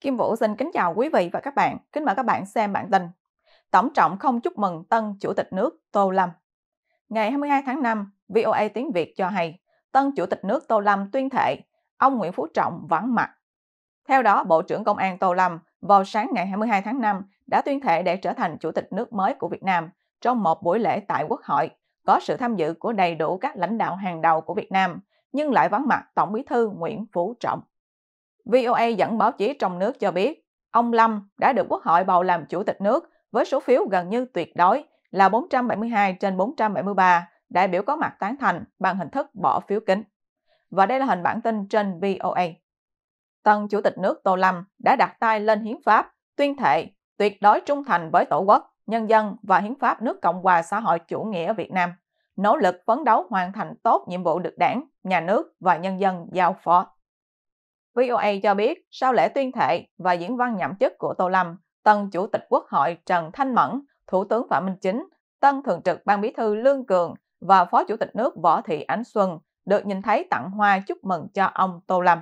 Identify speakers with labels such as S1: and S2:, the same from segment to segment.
S1: Kim Vũ xin kính chào quý vị và các bạn. Kính mời các bạn xem bản tin. Tổng trọng không chúc mừng tân chủ tịch nước Tô Lâm. Ngày 22 tháng 5, VOA tiếng Việt cho hay, tân chủ tịch nước Tô Lâm tuyên thệ ông Nguyễn Phú Trọng vắng mặt. Theo đó, Bộ trưởng Công an Tô Lâm vào sáng ngày 22 tháng 5 đã tuyên thệ để trở thành chủ tịch nước mới của Việt Nam trong một buổi lễ tại Quốc hội có sự tham dự của đầy đủ các lãnh đạo hàng đầu của Việt Nam, nhưng lại vắng mặt Tổng Bí thư Nguyễn Phú Trọng. VOA dẫn báo chí trong nước cho biết, ông Lâm đã được Quốc hội bầu làm chủ tịch nước với số phiếu gần như tuyệt đối là 472 trên 473 đại biểu có mặt tán thành bằng hình thức bỏ phiếu kín. Và đây là hình bản tin trên VOA. Tân Chủ tịch nước Tô Lâm đã đặt tay lên hiến pháp, tuyên thệ tuyệt đối trung thành với Tổ quốc, nhân dân và hiến pháp nước Cộng hòa xã hội chủ nghĩa Việt Nam, nỗ lực phấn đấu hoàn thành tốt nhiệm vụ được đảng, nhà nước và nhân dân giao phó. VOA cho biết sau lễ tuyên thệ và diễn văn nhậm chức của Tô Lâm, tân Chủ tịch Quốc hội Trần Thanh Mẫn, Thủ tướng Phạm Minh Chính, tân Thường trực Ban Bí thư Lương Cường và Phó Chủ tịch nước Võ Thị Ánh Xuân được nhìn thấy tặng hoa chúc mừng cho ông Tô Lâm.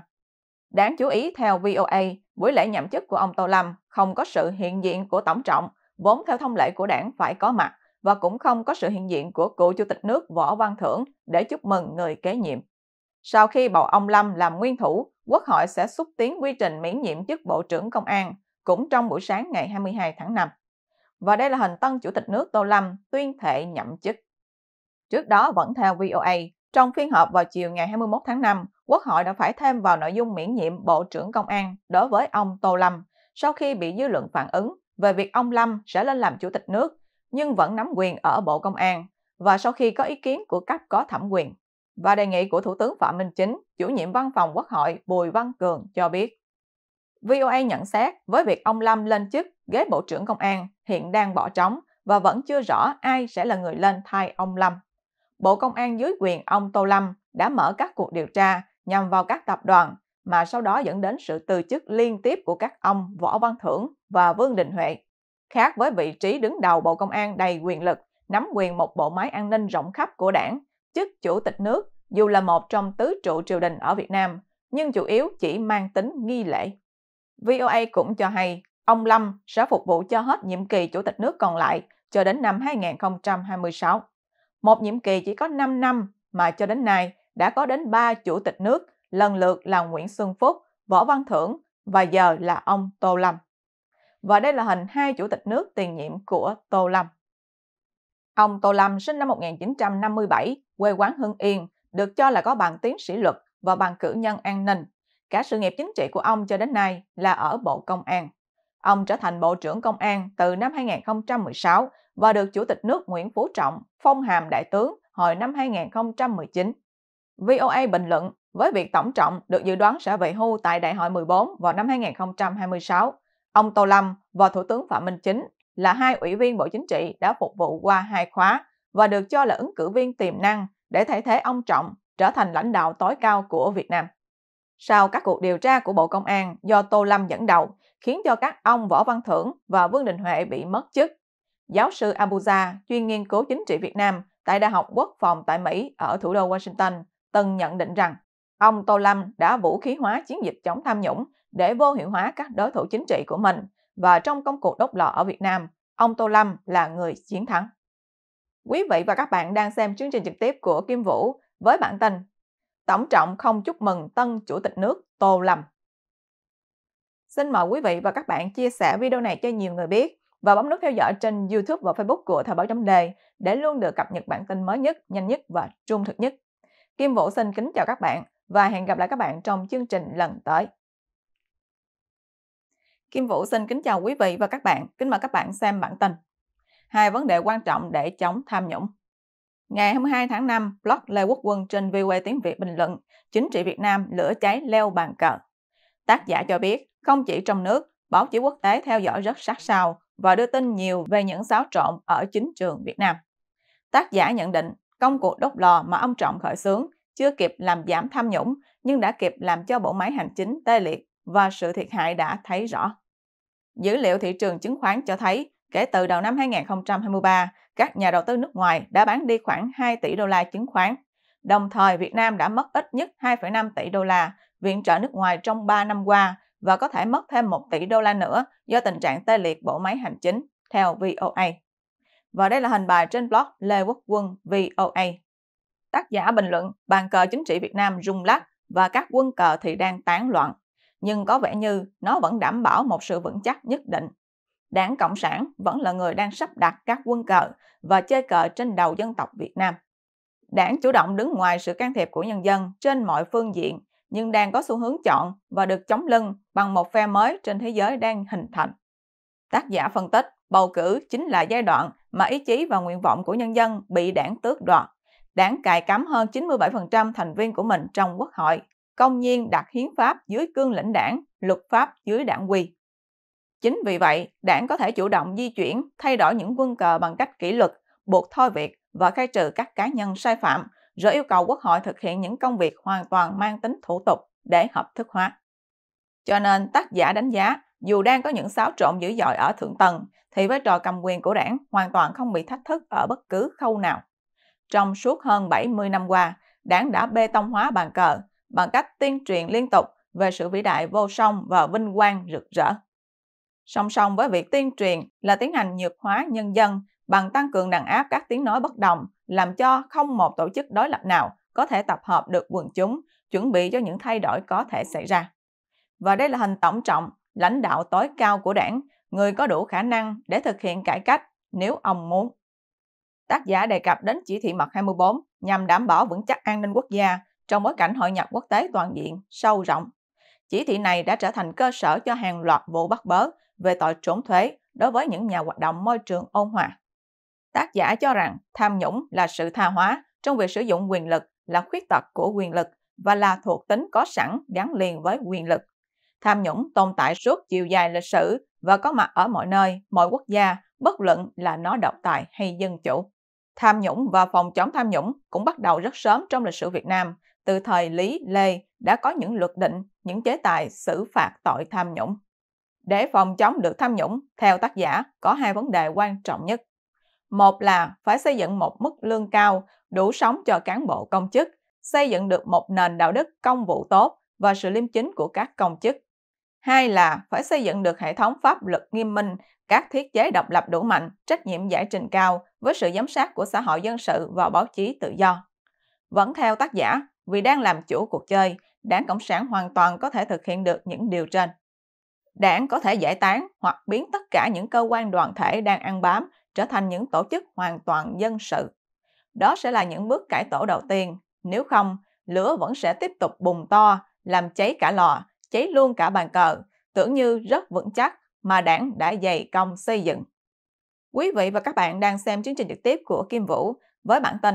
S1: Đáng chú ý theo VOA, buổi lễ nhậm chức của ông Tô Lâm không có sự hiện diện của Tổng trọng, vốn theo thông lệ của đảng phải có mặt, và cũng không có sự hiện diện của cựu Chủ tịch nước Võ Văn Thưởng để chúc mừng người kế nhiệm. Sau khi bầu ông Lâm làm nguyên thủ, Quốc hội sẽ xúc tiến quy trình miễn nhiệm chức Bộ trưởng Công an cũng trong buổi sáng ngày 22 tháng 5. Và đây là hình tân Chủ tịch nước Tô Lâm tuyên thệ nhậm chức. Trước đó vẫn theo VOA, trong phiên họp vào chiều ngày 21 tháng 5, Quốc hội đã phải thêm vào nội dung miễn nhiệm Bộ trưởng Công an đối với ông Tô Lâm sau khi bị dư luận phản ứng về việc ông Lâm sẽ lên làm Chủ tịch nước nhưng vẫn nắm quyền ở Bộ Công an và sau khi có ý kiến của cấp có thẩm quyền và đề nghị của Thủ tướng Phạm Minh Chính, chủ nhiệm văn phòng quốc hội Bùi Văn Cường cho biết. VOA nhận xét với việc ông Lâm lên chức ghế Bộ trưởng Công an hiện đang bỏ trống và vẫn chưa rõ ai sẽ là người lên thay ông Lâm. Bộ Công an dưới quyền ông Tô Lâm đã mở các cuộc điều tra nhằm vào các tập đoàn mà sau đó dẫn đến sự từ chức liên tiếp của các ông Võ Văn Thưởng và Vương Đình Huệ. Khác với vị trí đứng đầu Bộ Công an đầy quyền lực, nắm quyền một bộ máy an ninh rộng khắp của đảng, chức chủ tịch nước dù là một trong tứ trụ triều đình ở Việt Nam, nhưng chủ yếu chỉ mang tính nghi lễ. VOA cũng cho hay, ông Lâm sẽ phục vụ cho hết nhiệm kỳ chủ tịch nước còn lại cho đến năm 2026. Một nhiệm kỳ chỉ có 5 năm mà cho đến nay đã có đến 3 chủ tịch nước, lần lượt là Nguyễn Xuân Phúc, Võ Văn Thưởng và giờ là ông Tô Lâm. Và đây là hình hai chủ tịch nước tiền nhiệm của Tô Lâm. Ông Tô Lâm sinh năm 1957, quê quán Hưng Yên, được cho là có bằng tiến sĩ luật và bằng cử nhân an ninh. Cả sự nghiệp chính trị của ông cho đến nay là ở Bộ Công an. Ông trở thành Bộ trưởng Công an từ năm 2016 và được Chủ tịch nước Nguyễn Phú Trọng phong hàm đại tướng hồi năm 2019. VOA bình luận với việc Tổng Trọng được dự đoán sẽ về hưu tại Đại hội 14 vào năm 2026, ông Tô Lâm và Thủ tướng Phạm Minh Chính là hai ủy viên Bộ Chính trị đã phục vụ qua hai khóa và được cho là ứng cử viên tiềm năng để thay thế ông Trọng trở thành lãnh đạo tối cao của Việt Nam. Sau các cuộc điều tra của Bộ Công an do Tô Lâm dẫn đầu, khiến cho các ông Võ Văn Thưởng và Vương Đình Huệ bị mất chức. Giáo sư Abuja, chuyên nghiên cứu chính trị Việt Nam tại Đại học Quốc phòng tại Mỹ ở thủ đô Washington, từng nhận định rằng ông Tô Lâm đã vũ khí hóa chiến dịch chống tham nhũng để vô hiệu hóa các đối thủ chính trị của mình và trong công cuộc đốt lò ở Việt Nam, ông Tô Lâm là người chiến thắng. Quý vị và các bạn đang xem chương trình trực tiếp của Kim Vũ với bản tin Tổng trọng không chúc mừng tân chủ tịch nước Tô Lâm. Xin mời quý vị và các bạn chia sẻ video này cho nhiều người biết và bấm nút theo dõi trên YouTube và Facebook của Thời báo chấm đề để luôn được cập nhật bản tin mới nhất, nhanh nhất và trung thực nhất. Kim Vũ xin kính chào các bạn và hẹn gặp lại các bạn trong chương trình lần tới. Kim Vũ xin kính chào quý vị và các bạn. Kính mời các bạn xem bản tin. Hai vấn đề quan trọng để chống tham nhũng. Ngày 22 tháng 5, blog Lê Quốc Quân trên VOA tiếng Việt bình luận Chính trị Việt Nam lửa cháy leo bàn cờ. Tác giả cho biết, không chỉ trong nước, báo chí quốc tế theo dõi rất sát sao và đưa tin nhiều về những xáo trộn ở chính trường Việt Nam. Tác giả nhận định, công cuộc đốt lò mà ông Trọng khởi xướng chưa kịp làm giảm tham nhũng nhưng đã kịp làm cho bộ máy hành chính tê liệt và sự thiệt hại đã thấy rõ. Dữ liệu thị trường chứng khoán cho thấy, kể từ đầu năm 2023, các nhà đầu tư nước ngoài đã bán đi khoảng 2 tỷ đô la chứng khoán. Đồng thời, Việt Nam đã mất ít nhất 2,5 tỷ đô la viện trợ nước ngoài trong 3 năm qua và có thể mất thêm 1 tỷ đô la nữa do tình trạng tê liệt bộ máy hành chính, theo VOA. Và đây là hình bài trên blog Lê Quốc Quân VOA. Tác giả bình luận, bàn cờ chính trị Việt Nam rung lắc và các quân cờ thì đang tán loạn nhưng có vẻ như nó vẫn đảm bảo một sự vững chắc nhất định. Đảng Cộng sản vẫn là người đang sắp đặt các quân cờ và chơi cờ trên đầu dân tộc Việt Nam. Đảng chủ động đứng ngoài sự can thiệp của nhân dân trên mọi phương diện, nhưng đang có xu hướng chọn và được chống lưng bằng một phe mới trên thế giới đang hình thành. Tác giả phân tích, bầu cử chính là giai đoạn mà ý chí và nguyện vọng của nhân dân bị đảng tước đoạt. Đảng cài cắm hơn 97% thành viên của mình trong quốc hội công nhiên đặt hiến pháp dưới cương lĩnh đảng, luật pháp dưới đảng quy. Chính vì vậy, đảng có thể chủ động di chuyển, thay đổi những quân cờ bằng cách kỷ luật, buộc thôi việc và khai trừ các cá nhân sai phạm, rồi yêu cầu quốc hội thực hiện những công việc hoàn toàn mang tính thủ tục để hợp thức hóa. Cho nên tác giả đánh giá, dù đang có những xáo trộn dữ dội ở thượng tầng, thì vai trò cầm quyền của đảng hoàn toàn không bị thách thức ở bất cứ khâu nào. Trong suốt hơn 70 năm qua, đảng đã bê tông hóa bàn cờ, bằng cách tuyên truyền liên tục về sự vĩ đại vô song và vinh quang rực rỡ. Song song với việc tuyên truyền là tiến hành nhược hóa nhân dân bằng tăng cường đàn áp các tiếng nói bất đồng, làm cho không một tổ chức đối lập nào có thể tập hợp được quần chúng, chuẩn bị cho những thay đổi có thể xảy ra. Và đây là hình tổng trọng, lãnh đạo tối cao của đảng, người có đủ khả năng để thực hiện cải cách nếu ông muốn. Tác giả đề cập đến chỉ thị mật 24 nhằm đảm bảo vững chắc an ninh quốc gia trong bối cảnh hội nhập quốc tế toàn diện, sâu rộng, chỉ thị này đã trở thành cơ sở cho hàng loạt vụ bắt bớ về tội trốn thuế đối với những nhà hoạt động môi trường ôn hòa. Tác giả cho rằng tham nhũng là sự tha hóa trong việc sử dụng quyền lực là khuyết tật của quyền lực và là thuộc tính có sẵn gắn liền với quyền lực. Tham nhũng tồn tại suốt chiều dài lịch sử và có mặt ở mọi nơi, mọi quốc gia, bất luận là nó độc tài hay dân chủ. Tham nhũng và phòng chống tham nhũng cũng bắt đầu rất sớm trong lịch sử Việt Nam từ thời Lý Lê đã có những luật định, những chế tài xử phạt tội tham nhũng. Để phòng chống được tham nhũng, theo tác giả, có hai vấn đề quan trọng nhất. Một là phải xây dựng một mức lương cao, đủ sống cho cán bộ công chức, xây dựng được một nền đạo đức công vụ tốt và sự liêm chính của các công chức. Hai là phải xây dựng được hệ thống pháp luật nghiêm minh, các thiết chế độc lập đủ mạnh, trách nhiệm giải trình cao với sự giám sát của xã hội dân sự và báo chí tự do. Vẫn theo tác giả, vì đang làm chủ cuộc chơi, đảng Cộng sản hoàn toàn có thể thực hiện được những điều trên. Đảng có thể giải tán hoặc biến tất cả những cơ quan đoàn thể đang ăn bám trở thành những tổ chức hoàn toàn dân sự. Đó sẽ là những bước cải tổ đầu tiên, nếu không, lửa vẫn sẽ tiếp tục bùng to, làm cháy cả lò, cháy luôn cả bàn cờ, tưởng như rất vững chắc mà đảng đã dày công xây dựng. Quý vị và các bạn đang xem chương trình trực tiếp của Kim Vũ với bản tin